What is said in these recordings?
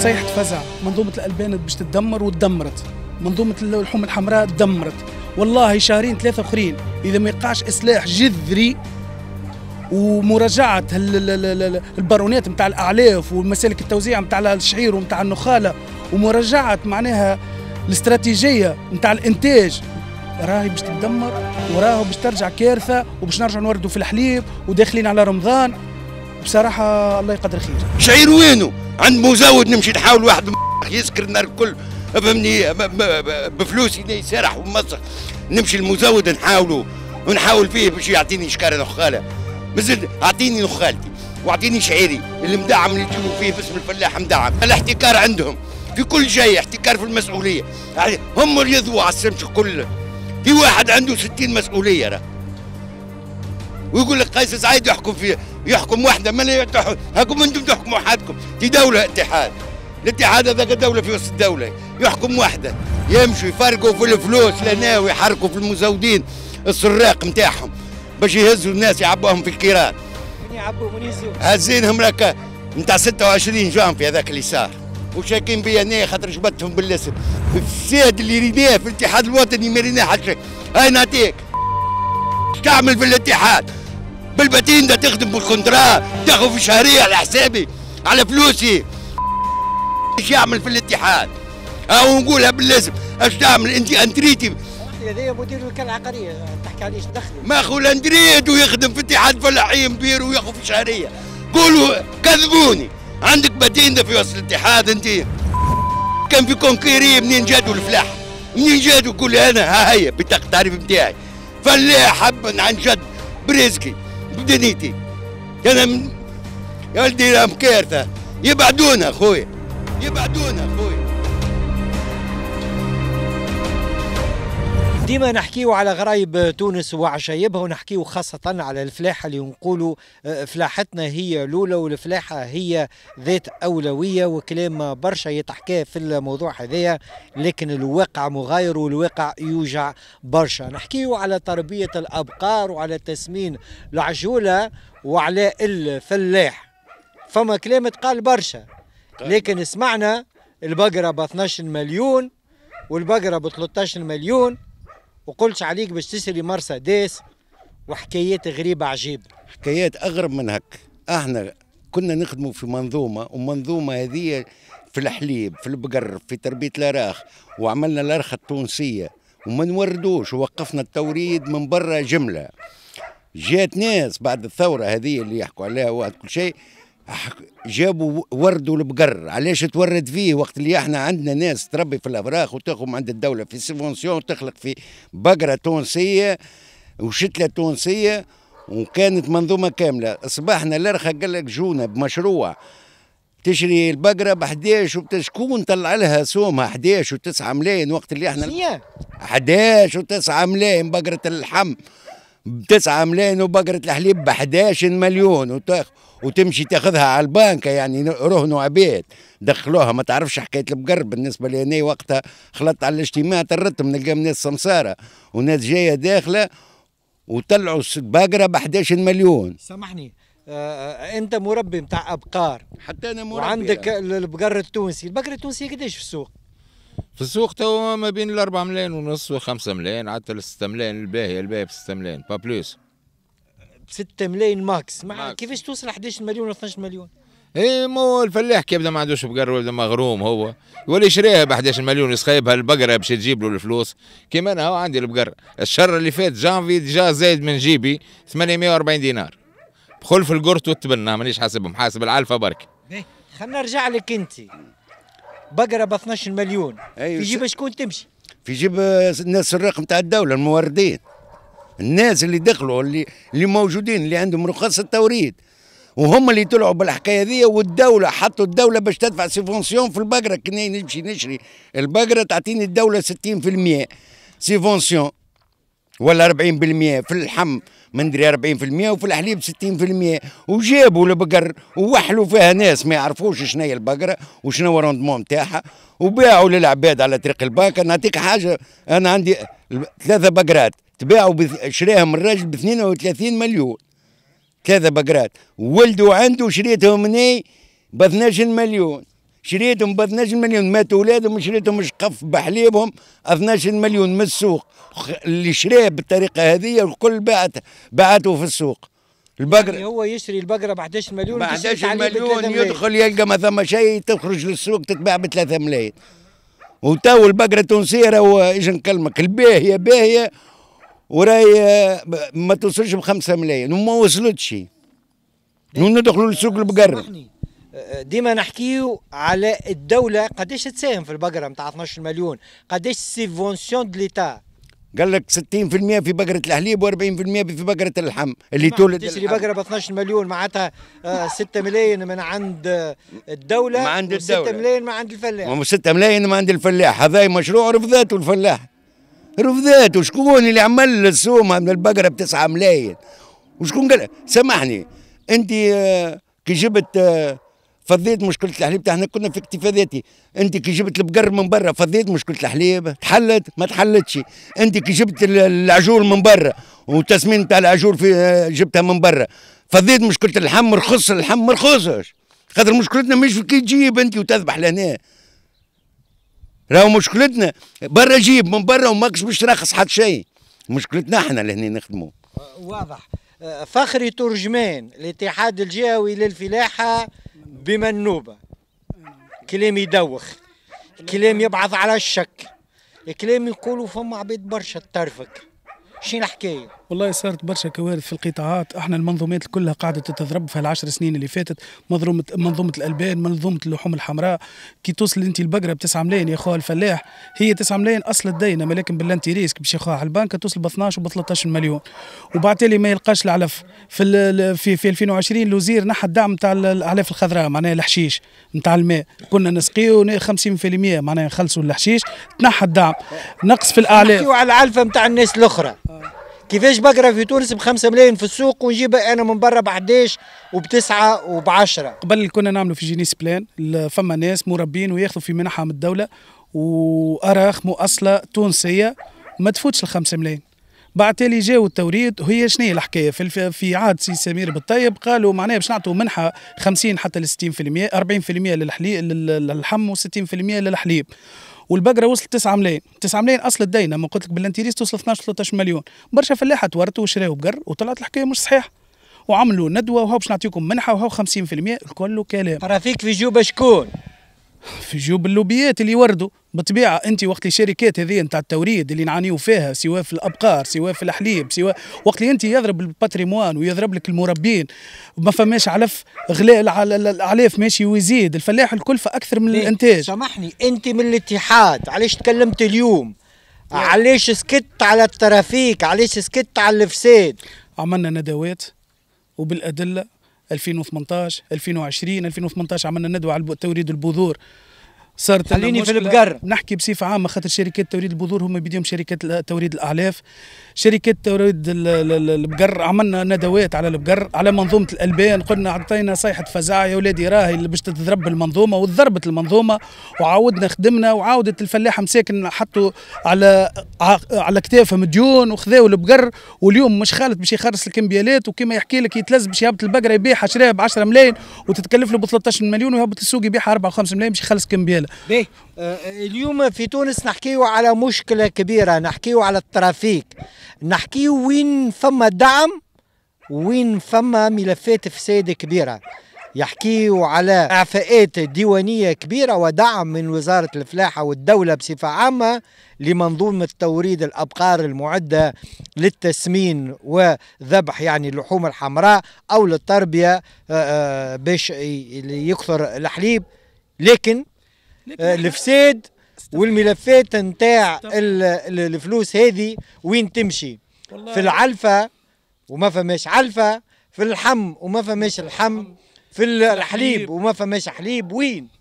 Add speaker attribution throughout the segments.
Speaker 1: صيحة فزع منظومة الألبان باش تدمر وتدمرت منظومة اللحوم الحمراء تدمرت والله شهرين ثلاثة أخرين إذا ما يقعش إصلاح جذري ومراجعة البارونات نتاع الأعلاف ومسالك التوزيع نتاع الشعير ونتاع النخالة ومراجعة معناها الاستراتيجية نتاع الإنتاج راهي باش تدمر وراهو باش ترجع كارثة وباش نرجع نوردوا في الحليب وداخلين على رمضان بصراحة الله يقدر خير
Speaker 2: شعير وينو عند مزود نمشي نحاول واحد يسكر النار الكل فهمني بفلوسي يسرح ومسخ نمشي المزود نحاولوا ونحاول فيه باش يعطيني شكاره نخاله مازلت اعطيني نخالتي واعطيني شعيري مدعم اللي يجيبوا فيه باسم الفلاح مدعم الاحتكار عندهم في كل شيء احتكار في المسؤوليه يعني هم اللي يضوا على السمش كله في واحد عنده 60 مسؤوليه راه ويقول لك قيس سعيد يحكم في يحكم وحده ما هاكم انتم تحكموا حدكم دي دوله اتحاد الاتحاد هذاك دوله في وسط الدوله يحكم وحده يمشوا يفرقوا في الفلوس لهنا ويحركوا في المزودين السراق نتاعهم باش يهزوا الناس يعبوهم في الكيران هزينهم لك نتاع 26 جانفي هذاك اللي صار وشاكين بيا انا خاطر جبتهم بالاسم الساد اللي ريناه في الاتحاد الوطني ما ريناه حتى شيء هاي نعطيك تعمل في الاتحاد بالبتين ده تخدم بالكونترا تاخذ في شهريه على حسابي على فلوسي ايش يعمل في الاتحاد او نقولها بالاسم ايش تعمل انت انتريتي
Speaker 3: هذايا مدير الوكاله العقاريه تحكي عليه ايش دخله ما اخو
Speaker 2: ويخدم في اتحاد فلاحين بير وياخذ في شهريه قولوا كذبوني عندك بدين في وسط الاتحاد انت كان في كونكيري منين جادوا الفلاح منين جادوا كل انا ها هي التعريف بتاعي؟ فلاح حب عن جد برزقي بدنيتي انا يا ولدي كارثه يبعدونا خويا يبعدونا خويا
Speaker 3: ديما نحكيو على غرايب تونس وعشايبها ونحكيو خاصة على الفلاحة اللي نقولوا آه، فلاحتنا هي الأولى والفلاحة هي ذات أولوية وكلام برشا يتحكى في الموضوع هذايا لكن الواقع مغاير والواقع يوجع برشا نحكيو على تربية الأبقار وعلى تسمين العجولة وعلى الفلاح فما كلام تقال برشا طيب. لكن سمعنا البقرة ب 12 مليون والبقرة ب 13 مليون وقلتش عليك باش تشري مرسيدس وحكايات غريبه عجيبه حكايات اغرب من هك
Speaker 2: احنا كنا نخدموا في منظومه ومنظومه هذه في الحليب في البقر في تربيه الاراخ وعملنا الارخه التونسيه وما نوردوش ووقفنا التوريد من برا جمله جات ناس بعد الثوره هذه اللي يحكوا عليها وقت كل شيء جابوا ورد والبقر علاش تورد فيه وقت اللي احنا عندنا ناس تربي في الافراخ وتاخذ عند الدوله في سيفونسيون تخلق في بقره تونسيه وشتله تونسيه وكانت منظومه كامله اصبحنا الارخا قال لك جونا بمشروع تشري البقره ب 11 وبتشكون طلع لها سومها 11 و9 ملايين وقت اللي احنا 11 و9 ملايين بقره اللحم ب 9 ملايين وبقره الحليب ب 11 مليون وتاخذ وتمشي تاخذها على البنكة يعني رهنوا عباد دخلوها ما تعرفش حكاية البقر بالنسبة لي أنا وقتها خلطت على الاجتماع من نلقاهم ناس سمسارة وناس جاية داخلة وطلعوا باقرة ب 11 مليون
Speaker 3: سامحني آه, آه، انت مربي نتاع ابقار حتى انا مربي وعندك يعني. البقر التونسي البقر التونسي قديش في السوق
Speaker 2: في السوق تو ما بين 4 ملايين ونص و 5 ملايين عاد 6 ملايين الباهي الباهي ب 6 ملايين با بلوس
Speaker 3: 6 ملايين ماكس مع كيفاش توصل 11 مليون ولا 12 مليون
Speaker 2: اي ما هو الفلاح كيبدا ما عندوش بقر ويبدا مغروم هو يولي يشريها ب 11 مليون يسخيبها البقره باش تجيب له الفلوس كيما انا هو عندي البقر الشهر اللي فات جانفي ديجا زايد من جيبي 840 دينار بخلف القرط والتبنى
Speaker 1: مانيش حاسبهم حاسب العلفه برك
Speaker 3: إيه، خلينا نرجع لك انت بقره ب
Speaker 2: 12 مليون أيوة، في جيب شكون تمشي في جيب الناس آه، السراق نتاع الدوله الموردين الناس اللي دخلوا اللي اللي موجودين اللي عندهم رخص التوريد وهم اللي طلعوا بالحكايه ذي والدوله حطوا الدوله باش تدفع سيفونسيون في البقره كي نمشي نشري البقره تعطيني الدوله 60% سيفونسيون ولا 40% في اللحم مندري 40% وفي الحليب 60% وجابوا البقر ووحلوا فيها ناس ما يعرفوش شنو هي البقره وشنو الروندمون نتاعها وباعوا للعباد على طريق البنك نعطيك حاجه انا عندي ثلاثه بقرات تباعوا شراهم الراجل ب 32 مليون ثلاثه بقرات ولده عنده شريتهم مني ب 12 مليون شريتهم ب 12 مليون ماتوا اولادهم شريتهم شقف بحليبهم 12 مليون من السوق اللي شراه بالطريقه هذه الكل بعت بعته في السوق البقرة
Speaker 3: يعني هو يشري البقرة ب 11 مليون ب
Speaker 2: 11 مليون يدخل يلقى ما ثم شيء تخرج للسوق تتباع ب 3 ملايين وتو البقرة التونسية راهو ايش نكلمك الباهية باهية وراي ما توصلش ب 5 ملايين وما وصلتش يعني وندخلوا للسوق البقر
Speaker 3: ديما نحكيو على الدولة قداش تساهم في البقرة نتاع 12 مليون قداش السيفونسيون دو ليتا قال لك 60% في بقرة الحليب و40% في بقرة اللحم اللي تولد تشري بقرة ب 12 مليون معناتها 6 آه، ملايين من عند الدولة ما عند الدولة 6 ملايين من عند الفلاح
Speaker 2: 6 ملايين من عند الفلاح هذا مشروع رفضاته الفلاح رفضاته شكون اللي عمل السومة من البقرة ب 9 ملايين وشكون قال سامحني انت آه، كي جبت آه، فضيت مشكله الحليب تاعنا كنا في اكتفاء ذاتي، انت كي جبت البقر من برا فضيت مشكله الحليب تحلت ما تحلتش انت كي جبت العجول من برا والتسمين تاع العجول في جبتها من برا فضيت مشكله اللحم رخص اللحم ما رخصش خاطر مشكلتنا مش في كي تجيب انت وتذبح لهنا راهو مشكلتنا برا جيب من برا وماكش باش ترخص حتى شيء مشكلتنا احنا لهنا نخدموا
Speaker 3: واضح فخري ترجمان الاتحاد الجهوي للفلاحه بمنوبه كلام يدوخ كلام يبعث على الشك كلام يقولوا فما عبيد برشا ترفك شنو
Speaker 1: الحكايه والله صارت برشا كوارث في القطاعات احنا المنظومات كلها قاعده تتضرب في العشر سنين اللي فاتت منظومه منظومه الالبان منظومه اللحوم الحمراء كي توصل انت البقره ب 9 ملايين يا خو الفلاح هي 9 ملايين اصل الدينه ولكن ريسك باش ياخوها على البنك توصل ب 12 وب 13 مليون وبعتلي ما يلقاش العلف في في, في 2020 الوزير نحى الدعم نتاع الاعلاف الخضراء معناها الحشيش نتاع الماء كنا نسقيو 50% معناها نخلصوا الحشيش تنحى الدعم نقص في الاعلاف على العلفه نتاع الناس الاخرى آه. كيفاش بقرا في تونس ب 5 ملايين في السوق ونجيبها انا من برا ب 11 وبتسعه وبعشره. قبل كنا نعملوا في جينيس بلان فما ناس مربين وياخذوا في منحه من الدوله واراخ مؤصله تونسيه ما تفوتش ال 5 ملايين. بعد تالي جاو التوريد وهي شنو هي الحكايه في, في عهد سي سمير بالطيب قالوا معناها باش نعطوا منحه 50 حتى ل 60% 40% للحليب للحم و60% للحليب والبقره وصلت 9 ملايين 9 ملايين اصل الدينه ما قلت لك بالانتيريس توصل 12 13 مليون برشا فلاحه تورطوا وشراوا بقر وطلعت الحكايه مش صحيحه وعملوا ندوه وهو باش نعطيكم منحه وهو 50% الكل كلام راه فيك في جوبه شكون في جيوب اللوبيات اللي وردوا بالطبيعه انت وقت الشركات هذه نتاع التوريد اللي نعانيو فيها سواء في الابقار سواء في الحليب سواء وقت اللي انت يضرب الباتريموان ويضرب لك المربين ما فماش علف غلاء العلاف ماشي ويزيد الفلاح الكلفه اكثر من الانتاج سامحني انت من الاتحاد علاش تكلمت اليوم علاش سكت على الترافيك علاش سكت على الفساد عملنا ندوات وبالادله 2018 2020 2018 عملنا ندوه على توريد البذور صارت خليني في البقر نحكي بصفه عامه خاطر شركات توريد البذور هم بيديهم شركات توريد الاعلاف شركات توريد البقر عملنا ندوات على البقر على منظومه الالبان قلنا اعطينا صيحه فزاع يا ولادي راهي باش تضرب المنظومه وضربت المنظومه وعاودنا خدمنا وعاودت الفلاحه مساكن حطوا على على كتافهم ديون وخذاو البقر واليوم مش خالد باش يخرس الكمبيالات وكما يحكي لك يتلز باش يهبط البقره يبيعها شراها ب 10 ملايين وتتكلف له ب 13 مليون ويهبط السوق يبيعها 4 و5 ملايين باش يخلص كم بيالة. باهي اليوم في تونس نحكيو على مشكله كبيره نحكيو على الترافيك
Speaker 3: نحكيو وين فما دعم وين فما ملفات فساد كبيره يحكيوا على اعفاءات ديوانيه كبيره ودعم من وزاره الفلاحه والدوله بصفه عامه لمنظومه توريد الابقار المعده للتسمين وذبح يعني اللحوم الحمراء او للتربيه آه، آه، باش يكثر الحليب لكن آه، الفساد والملفات نتاع الفلوس هذه وين تمشي في العلفه وما فماش علفه في الحم وما فماش الحم
Speaker 1: في الحليب وما فماش حليب وين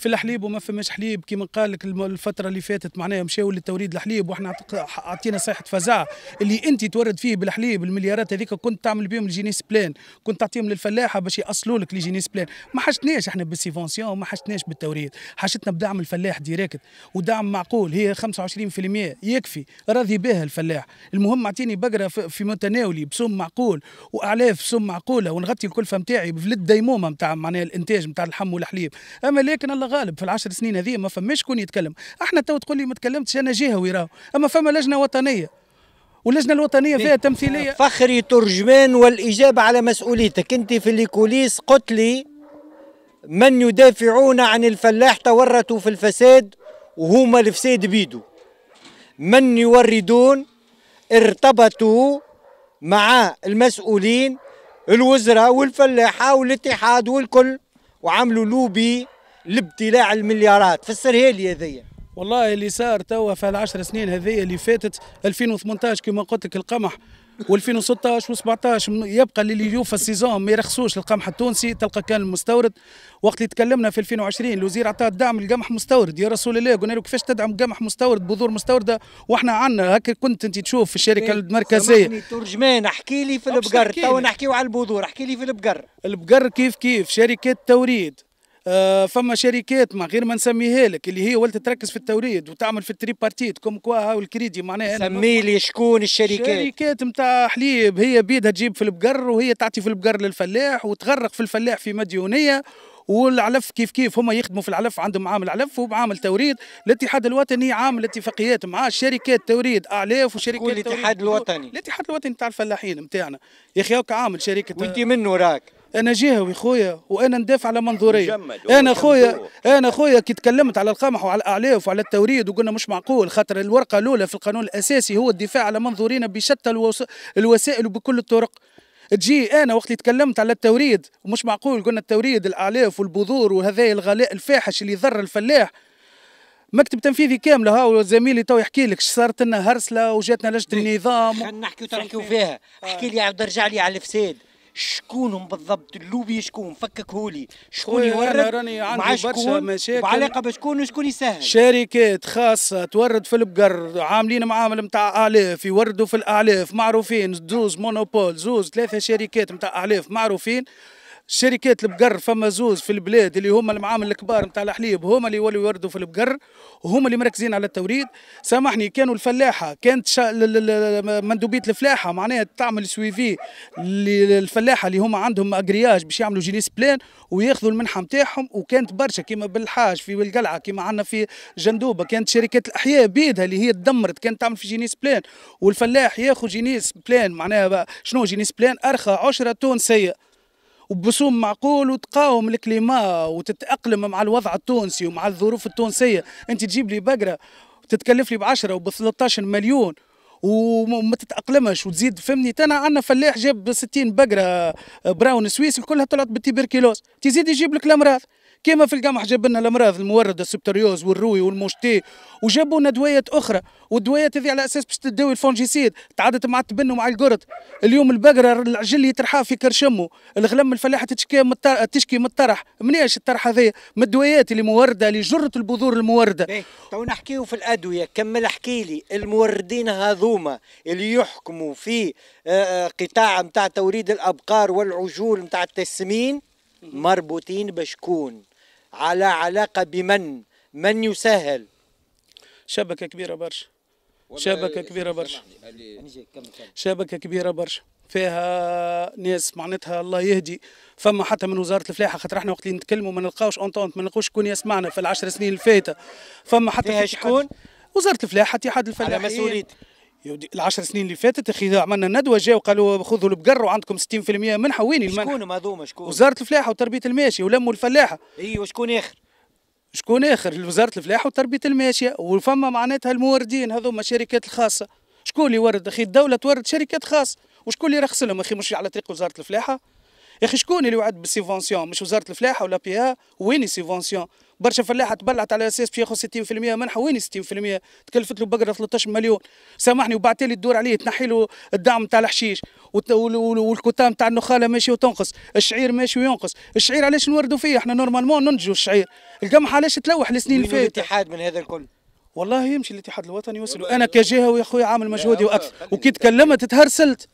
Speaker 1: في الحليب وما فماش حليب كما قال لك الفتره اللي فاتت معناها مشاو للتوريد الحليب واحنا اعطينا صيحه فزاعه اللي انت تورد فيه بالحليب المليارات هذيك كنت تعمل بهم الجينيس بلان كنت تعطيهم للفلاحه باش ياصلوا لك الجينيس بلان ما حشتناش احنا بالسيفونسيون وما حشتناش بالتوريد حشتنا بدعم الفلاح ديريكت ودعم معقول هي 25% يكفي راضي بها الفلاح المهم اعطيني بقره في متناولي بسوم معقول واعلاف سوم معقوله ونغطي الكلفه نتاعي في الديمومه نتاع معناها الانتاج نتاع اللحم والحليب اما لكن الله غالب في العشر سنين هذه ما فماش شكون يتكلم احنا تو تقول لي ما تكلمتش انا جهوي وراه اما فما لجنه وطنيه واللجنه الوطنيه فيها تمثيليه فخري ترجمان والاجابه على مسؤوليتك انت في الكوليس
Speaker 3: قلت لي من يدافعون عن الفلاح تورطوا في الفساد وهما الفساد بيدو من يوردون ارتبطوا مع المسؤولين الوزراء والفلاحه
Speaker 1: والاتحاد والكل وعملوا لوبي لابتلاع المليارات فسرها لي هذيا والله اللي صار توا في العشر سنين هذيا اللي فاتت 2018 كما قلت لك القمح و2016 و17 يبقى اللي في السيزون ما يرخصوش القمح التونسي تلقى كان المستورد وقت اللي تكلمنا في 2020 الوزير عطاه الدعم للقمح مستورد يا رسول الله قلنا له كيفاش تدعم قمح مستورد بذور مستورده واحنا عندنا هكا كنت انت تشوف في الشركه إيه، المركزيه ترجمان احكي لي في البقر تو نحكيو على البذور احكي لي في البقر البقر كيف كيف شركات توريد آه، فما شركات ما غير ما نسميها لك اللي هي ولت تركز في التوريد وتعمل في التري بارتيت كوم كوا هاو الكريدي معناها سمي لي شكون الشركات شركات نتاع حليب هي بيدها تجيب في البقر وهي تعطي في البقر للفلاح وتغرق في الفلاح في مديونيه والعلف كيف كيف هما يخدموا في العلف عندهم عامل علف وعامل توريد الاتحاد الوطني عامل اتفاقيات مع شركات توريد اعلاف وشركات كل الاتحاد الوطني الاتحاد الوطني تاع الفلاحين نتاعنا يا اخي عامل شركه وانت منه راك انا جهوي خويا وانا ندافع على منظوريه انا خويا انا خويا كي تكلمت على القمح وعلى الاعلاف وعلى التوريد وقلنا مش معقول خاطر الورقه الاولى في القانون الاساسي هو الدفاع على منظورينا بشتى الوس... الوسائل وبكل الطرق تجي انا وقت اللي تكلمت على التوريد ومش معقول قلنا التوريد الاعلاف والبذور وهذا الغلاء الفاحش اللي يضر الفلاح مكتب تنفيذي ها هاو زميلي تو يحكي لك صارت لنا هرسله وجاتنا لجنه إيه، النظام خلينا
Speaker 3: نحكي تركيو فيها احكي لي عبد ارجع لي على الفساد شكونهم بالضبط اللوبي شكون فككهولي
Speaker 1: شكون يورد مع شكون مشاكل وعلاقه بشكون وشكون يسهل شركات خاصه تورد في البقر عاملين معامل نتاع الاف يوردوا في الاعلاف معروفين زوز مونوبول زوز ثلاثه شركات نتاع الاف معروفين شركات البقر فما زوز في البلاد اللي هما المعامل الكبار نتاع الحليب هما اللي يولوا يوردوا في البقر وهما اللي مركزين على التوريد سامحني كانوا الفلاحه كانت شا... مندوبيه الفلاحه معناها تعمل سويفي للفلاحه اللي هما عندهم اجرياج باش يعملوا جينيس بلان وياخذوا المنحه نتاعهم وكانت برشا كيما بالحاج في القلعه كيما عندنا في جندوبه كانت شركات الاحياء بيدها اللي هي تدمرت كانت تعمل في جينيس بلان والفلاح ياخذ جينيس بلان معناها شنو جينيس بلان ارخى عشره تونسيه وبسوم معقول وتقاوم الكليما وتتاقلم مع الوضع التونسي ومع الظروف التونسيه انت تجيب لي بقره تتكلف لي ب 10 وب 13 مليون وما تتاقلمش وتزيد فهمني انا عندنا فلاح جاب 60 بقره براون سويس كلها طلعت بالتيبركيلوز تزيد يجيب لك الامراض كما في القمح جاب لنا الامراض المورده السبتريوز والروي والموشتي وجابوا لنا دويات اخرى والدويات هذه على اساس باش تداوي الفونجيسيد تعادت مع التبن ومع القرط اليوم البقره العجل يترحى في كرشمه الغلم الفلاحه تشكي من تشكي من الطرح منيش الطرح هذايا من الدويات اللي مورده اللي جره البذور المورده إيه، تو نحكيو في الادويه كمل احكي لي الموردين هذوما اللي يحكموا
Speaker 3: في آه، آه، قطاع نتاع توريد الابقار والعجول نتاع التسمين مربوطين بشكون على علاقة بمن من يسهل
Speaker 1: شبكة كبيرة برشا
Speaker 3: شبكة كبيرة برشا
Speaker 1: شبكة كبيرة برشا فيها ناس معناتها الله يهدي فما حتى من وزاره الفلاحه خاطر احنا وقت اللي نتكلموا ما نلقاوش اونتونت ما نلقاوش شكون يسمعنا في العشر سنين الفايته فما حتى فيها شكون وزاره الفلاحه اتحاد الفلاحين على مسؤوليتك العشر سنين اللي فاتت اخي عملنا ندوه جاوا قالوا خذوا البقر وعندكم 60% منحه وين المنحه؟ شكون هذوما شكون؟ وزاره الفلاحه وتربيه الماشيه ولموا الفلاحه. اي إيوه، وشكون اخر؟ شكون اخر؟ وزاره الفلاحه وتربيه الماشيه وفما معناتها الموردين هذوما الشركات الخاصه. شكون اللي ورد اخي الدوله تورد شركات خاصه وشكون اللي رخص لهم اخي مش على طريق وزاره الفلاحه يا اخي شكون اللي وعد بالسيفونسيون مش وزاره الفلاحه ولا بيها وين السيفونسيون برشا فلاحه تبلعت على اساس باش ياخذ 60% منحه وين 60% تكلفت له بقره 13 مليون سامحني وبعتلي لي الدور عليه تنحي له الدعم تاع الحشيش والكوتا تاع النخاله ماشي وتنقص الشعير ماشي وينقص الشعير علاش نوردوا فيه احنا نورمالمون ننتجوا الشعير القمح علاش تلوح السنين اللي فاتت الاتحاد من هذا الكل والله يمشي الاتحاد الوطني يوصل انا كجهه ويا خويا عامل مجهودي واكثر وكي تكلمت تهرسلت